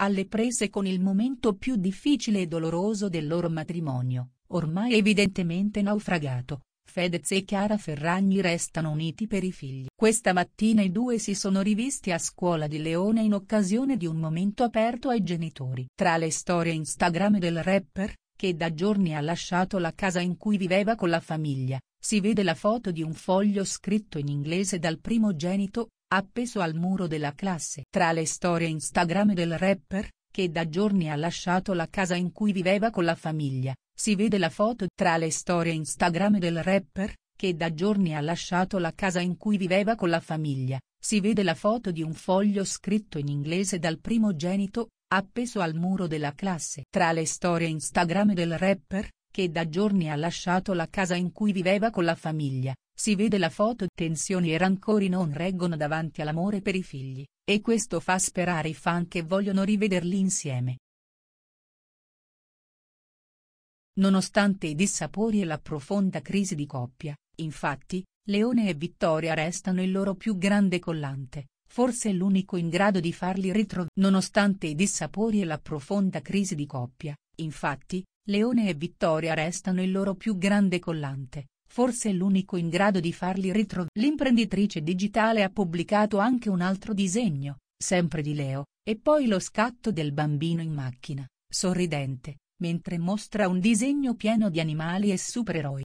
alle prese con il momento più difficile e doloroso del loro matrimonio, ormai evidentemente naufragato, Fedez e Chiara Ferragni restano uniti per i figli. Questa mattina i due si sono rivisti a Scuola di Leone in occasione di un momento aperto ai genitori. Tra le storie Instagram del rapper, che da giorni ha lasciato la casa in cui viveva con la famiglia, si vede la foto di un foglio scritto in inglese dal primogenito, Appeso al muro della classe. Tra le storie Instagram del rapper, che da giorni ha lasciato la casa in cui viveva con la famiglia, si vede la foto tra le storie Instagram del rapper, che da giorni ha lasciato la casa in cui viveva con la famiglia, si vede la foto di un foglio scritto in inglese dal primogenito, appeso al muro della classe. Tra le storie Instagram del rapper, che da giorni ha lasciato la casa in cui viveva con la famiglia, si vede la foto tensioni e rancori non reggono davanti all'amore per i figli, e questo fa sperare i fan che vogliono rivederli insieme. Nonostante i dissapori e la profonda crisi di coppia, infatti, Leone e Vittoria restano il loro più grande collante, forse l'unico in grado di farli ritrovare. Nonostante i dissapori e la profonda crisi di coppia, infatti, Leone e Vittoria restano il loro più grande collante, forse l'unico in grado di farli ritrovare. L'imprenditrice digitale ha pubblicato anche un altro disegno, sempre di Leo, e poi lo scatto del bambino in macchina, sorridente, mentre mostra un disegno pieno di animali e supereroi.